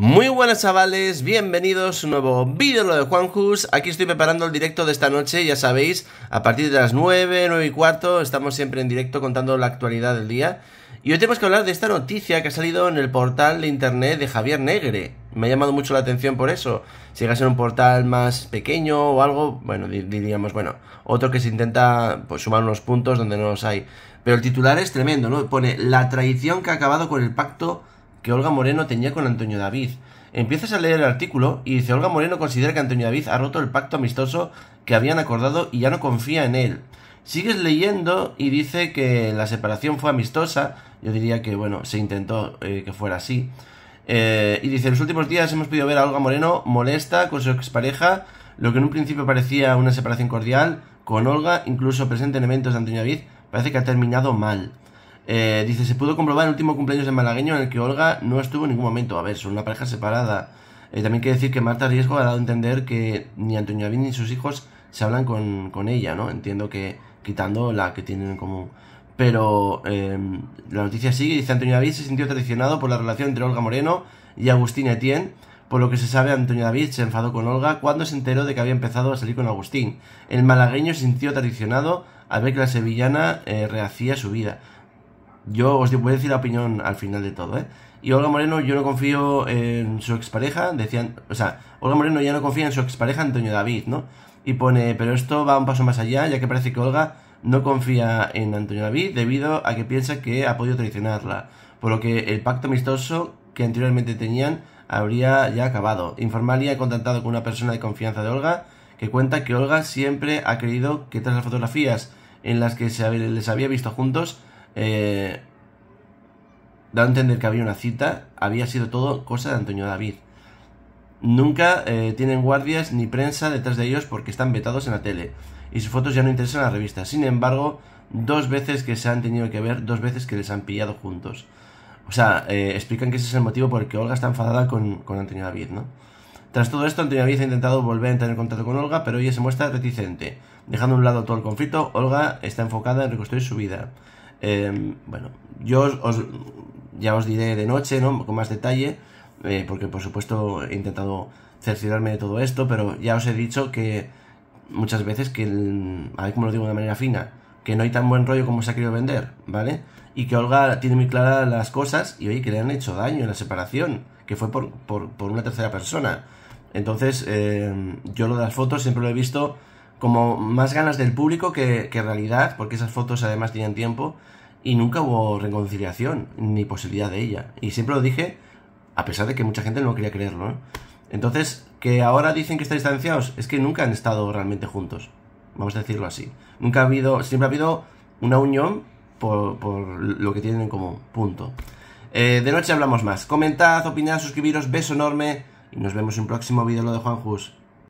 Muy buenas chavales, bienvenidos a un nuevo vídeo de Juan Juanjus Aquí estoy preparando el directo de esta noche, ya sabéis A partir de las 9, 9 y cuarto Estamos siempre en directo contando la actualidad del día Y hoy tenemos que hablar de esta noticia que ha salido en el portal de internet de Javier Negre Me ha llamado mucho la atención por eso Si llega a ser un portal más pequeño o algo Bueno, diríamos, bueno Otro que se intenta pues, sumar unos puntos donde no los hay Pero el titular es tremendo, ¿no? Pone, la traición que ha acabado con el pacto Olga Moreno tenía con Antonio David. Empiezas a leer el artículo y dice Olga Moreno considera que Antonio David ha roto el pacto amistoso que habían acordado y ya no confía en él. Sigues leyendo y dice que la separación fue amistosa. Yo diría que, bueno, se intentó eh, que fuera así. Eh, y dice, en los últimos días hemos podido ver a Olga Moreno molesta con su expareja, lo que en un principio parecía una separación cordial con Olga, incluso presente en eventos de Antonio David, parece que ha terminado mal. Eh, dice, se pudo comprobar el último cumpleaños del malagueño en el que Olga no estuvo en ningún momento. A ver, son una pareja separada. Eh, también quiere decir que Marta Riesgo ha dado a entender que ni Antonio David ni sus hijos se hablan con, ella, ¿no? Entiendo que quitando la que tienen en común. Pero em, la noticia sigue, dice Antonio David se sintió traicionado por la relación entre Olga Moreno y Agustín Etienne. Por lo que se sabe, Antonio David se enfadó con Olga cuando se enteró de que había empezado a salir con Agustín. El malagueño se sintió traicionado al ver que la sevillana eh, rehacía su vida. Yo os voy a decir la opinión al final de todo, ¿eh? Y Olga Moreno, yo no confío en su expareja, decían, o sea, Olga Moreno ya no confía en su expareja Antonio David, ¿no? Y pone, pero esto va un paso más allá, ya que parece que Olga no confía en Antonio David debido a que piensa que ha podido traicionarla, por lo que el pacto amistoso que anteriormente tenían habría ya acabado. Informalia ha contactado con una persona de confianza de Olga que cuenta que Olga siempre ha creído que tras las fotografías en las que se les había visto juntos, eh, da a entender que había una cita, había sido todo cosa de Antonio David. Nunca eh, tienen guardias ni prensa detrás de ellos porque están vetados en la tele y sus fotos ya no interesan a la revista. Sin embargo, dos veces que se han tenido que ver, dos veces que les han pillado juntos. O sea, eh, explican que ese es el motivo por el que Olga está enfadada con, Antonio David, ¿no? Tras todo esto, Antonio David ha intentado volver a tener contacto con Olga, pero ella se muestra reticente. Dejando a un lado todo el conflicto, Olga está enfocada en reconstruir su vida. Em, bueno, yo os, ya os diré de noche, ¿no? Con más detalle, eh, porque por supuesto he intentado cerciorarme de todo esto, pero ya os he dicho que muchas veces que, el, a ver cómo lo digo de manera fina, que no hay tan buen rollo como se ha querido vender, ¿vale? Y que Olga tiene muy claras las cosas y oye, que le han hecho daño en la separación, que fue por, por, por una tercera persona. Entonces, em, yo lo de las fotos siempre lo he visto como más ganas del público que, realidad, porque esas fotos además tenían tiempo y nunca hubo reconciliación ni posibilidad de ella. Y siempre lo dije, a pesar de que mucha gente no quería creerlo. Entonces, que ahora dicen que están distanciados, es que nunca han estado realmente juntos. Vamos a decirlo así. Nunca ha habido, siempre ha habido una unión por, lo que tienen en común. Punto. Eh, de noche hablamos más. Comentad, opinad, suscribiros. Beso enorme. Y nos vemos en un próximo vídeo lo de Jus.